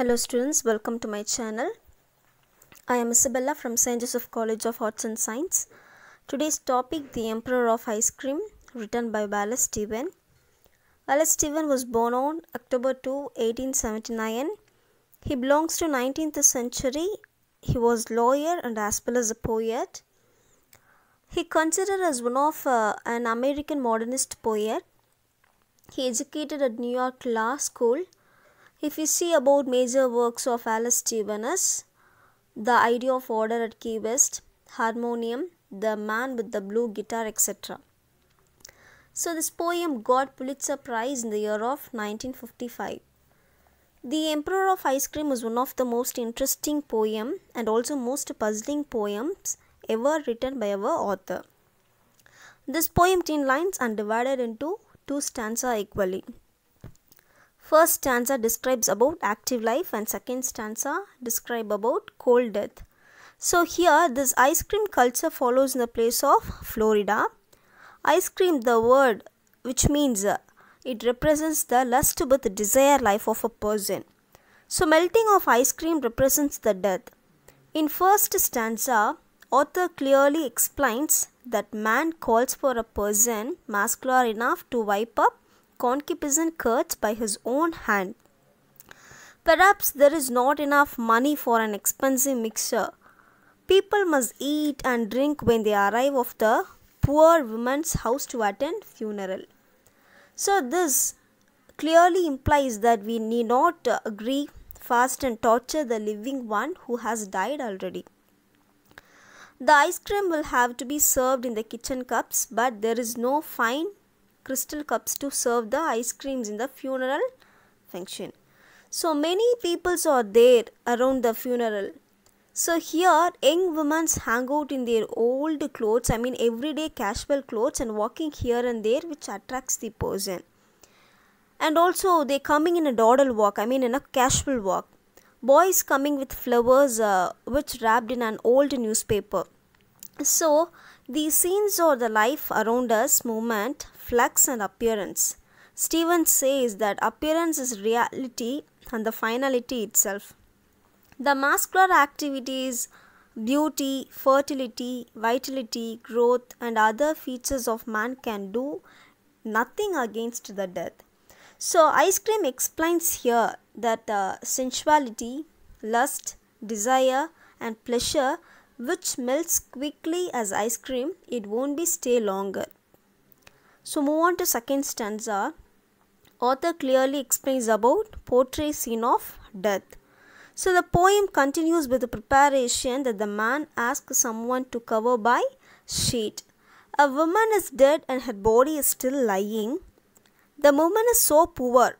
Hello students, welcome to my channel. I am Isabella from St. Joseph College of Arts and Science. Today's topic, The Emperor of Ice Cream, written by Wallace Stephen. Wallace Stephen was born on October 2, 1879. He belongs to 19th century. He was lawyer and as well as a poet. He considered as one of uh, an American modernist poet. He educated at New York Law School if we see about major works of Alice Stevenus, the idea of order at Key West, harmonium, the man with the blue guitar, etc. So this poem got Pulitzer Prize in the year of 1955. The Emperor of Ice Cream was one of the most interesting poem and also most puzzling poems ever written by our author. This poem ten lines and divided into two stanza equally. First stanza describes about active life and second stanza describe about cold death. So here this ice cream culture follows in the place of Florida. Ice cream the word which means uh, it represents the lust but the desire life of a person. So melting of ice cream represents the death. In first stanza author clearly explains that man calls for a person masculine enough to wipe up Concupiscent curds by his own hand. Perhaps there is not enough money for an expensive mixture. People must eat and drink when they arrive of the poor woman's house to attend funeral. So this clearly implies that we need not uh, agree, fast and torture the living one who has died already. The ice cream will have to be served in the kitchen cups, but there is no fine crystal cups to serve the ice creams in the funeral function. So many peoples are there around the funeral. So here young women hang out in their old clothes, I mean everyday casual clothes and walking here and there which attracts the person. And also they coming in a dawdle walk, I mean in a casual walk. Boys coming with flowers uh, which wrapped in an old newspaper. So, the scenes or the life around us movement, flux, and appearance. Stevens says that appearance is reality and the finality itself. The muscular activities, beauty, fertility, vitality, growth, and other features of man can do nothing against the death. So, ice cream explains here that uh, sensuality, lust, desire, and pleasure which melts quickly as ice cream, it won't be stay longer. So move on to second stanza. Author clearly explains about portray scene of death. So the poem continues with the preparation that the man asks someone to cover by sheet. A woman is dead and her body is still lying. The woman is so poor.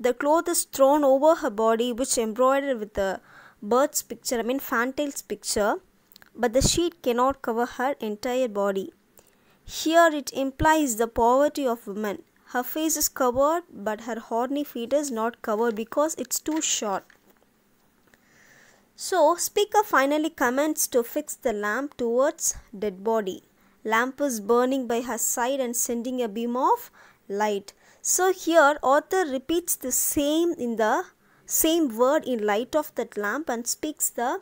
The cloth is thrown over her body which embroidered with a bird's picture, I mean fantail's picture but the sheet cannot cover her entire body. Here it implies the poverty of women. Her face is covered, but her horny feet is not covered because it's too short. So, speaker finally comments to fix the lamp towards dead body. Lamp is burning by her side and sending a beam of light. So here author repeats the same in the same word in light of that lamp and speaks the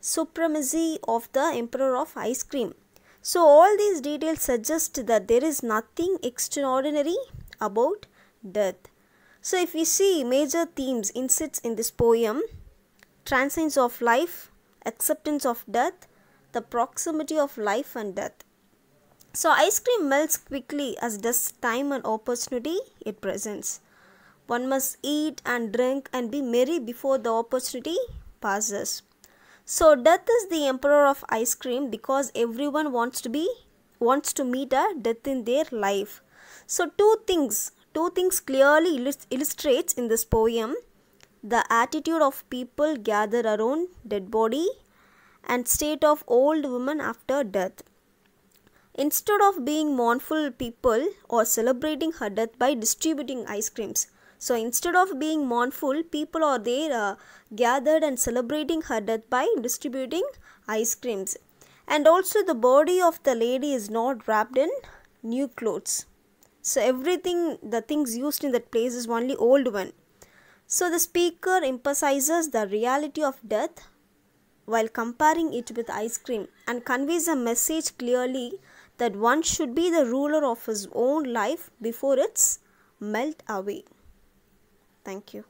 supremacy of the emperor of ice cream. So all these details suggest that there is nothing extraordinary about death. So if we see major themes insights in this poem, transcendence of life, acceptance of death, the proximity of life and death. So ice cream melts quickly as does time and opportunity it presents. One must eat and drink and be merry before the opportunity passes. So death is the emperor of ice cream because everyone wants to be wants to meet a death in their life. So two things, two things clearly illust illustrates in this poem the attitude of people gather around dead body and state of old woman after death. Instead of being mournful people or celebrating her death by distributing ice creams, so instead of being mournful, people are there uh, gathered and celebrating her death by distributing ice creams. And also the body of the lady is not wrapped in new clothes. So everything, the things used in that place is only old one. So the speaker emphasizes the reality of death while comparing it with ice cream and conveys a message clearly that one should be the ruler of his own life before it's melt away. Thank you.